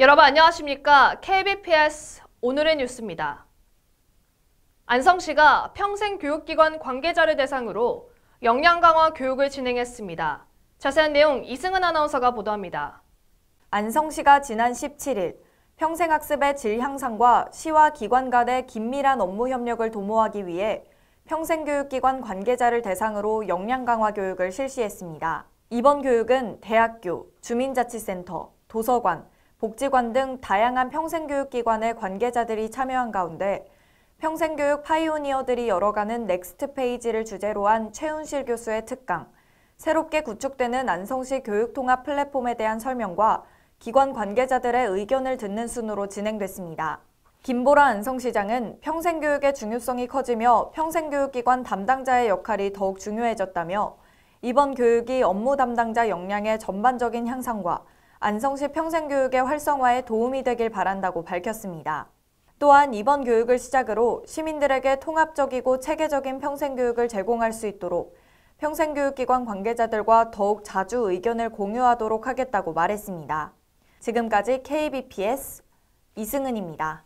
여러분 안녕하십니까? KBPS 오늘의 뉴스입니다. 안성시가 평생교육기관 관계자를 대상으로 역량 강화 교육을 진행했습니다. 자세한 내용 이승은 아나운서가 보도합니다. 안성시가 지난 17일 평생학습의 질 향상과 시와 기관 간의 긴밀한 업무 협력을 도모하기 위해 평생교육기관 관계자를 대상으로 역량 강화 교육을 실시했습니다. 이번 교육은 대학교, 주민자치센터, 도서관, 복지관 등 다양한 평생교육기관의 관계자들이 참여한 가운데 평생교육 파이오니어들이 열어가는 넥스트 페이지를 주제로 한최훈실 교수의 특강, 새롭게 구축되는 안성시 교육통합 플랫폼에 대한 설명과 기관 관계자들의 의견을 듣는 순으로 진행됐습니다. 김보라 안성시장은 평생교육의 중요성이 커지며 평생교육기관 담당자의 역할이 더욱 중요해졌다며 이번 교육이 업무 담당자 역량의 전반적인 향상과 안성시 평생교육의 활성화에 도움이 되길 바란다고 밝혔습니다. 또한 이번 교육을 시작으로 시민들에게 통합적이고 체계적인 평생교육을 제공할 수 있도록 평생교육기관 관계자들과 더욱 자주 의견을 공유하도록 하겠다고 말했습니다. 지금까지 KBPS 이승은입니다.